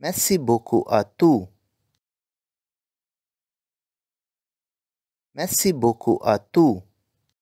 Merci beaucoup à tous. Merci beaucoup à tous.